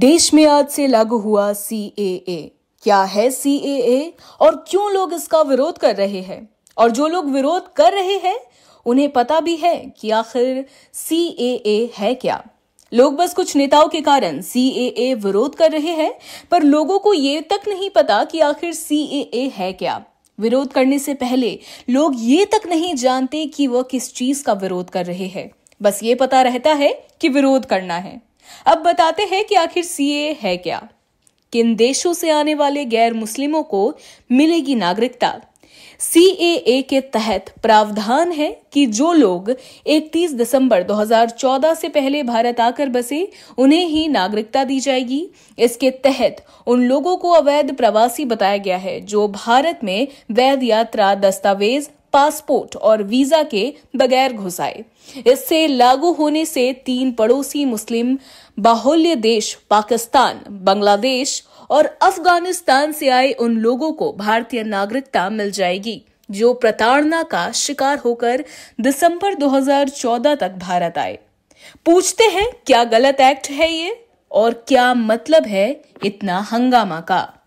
देश में आज से लागू हुआ ए क्या है ए और क्यों लोग इसका विरोध कर रहे हैं और जो लोग विरोध कर रहे हैं उन्हें पता भी है कि आखिर ए है क्या लोग बस कुछ नेताओं के कारण ए विरोध कर रहे हैं पर लोगों को ये तक नहीं पता कि आखिर ए है क्या विरोध करने से पहले लोग ये तक नहीं जानते कि वह किस चीज का विरोध कर रहे हैं बस ये पता रहता है कि विरोध करना है अब बताते हैं कि आखिर सीए है क्या किन देशों से आने वाले गैर मुस्लिमों को मिलेगी नागरिकता सीएए के तहत प्रावधान है कि जो लोग 31 दिसंबर 2014 से पहले भारत आकर बसे उन्हें ही नागरिकता दी जाएगी इसके तहत उन लोगों को अवैध प्रवासी बताया गया है जो भारत में वैध यात्रा दस्तावेज पासपोर्ट और वीजा के बगैर घुसाए इससे लागू होने से तीन पड़ोसी मुस्लिम बाहुल्य देश पाकिस्तान बांग्लादेश और अफगानिस्तान से आए उन लोगों को भारतीय नागरिकता मिल जाएगी जो प्रताड़ना का शिकार होकर दिसंबर 2014 तक भारत आए पूछते हैं क्या गलत एक्ट है ये और क्या मतलब है इतना हंगामा का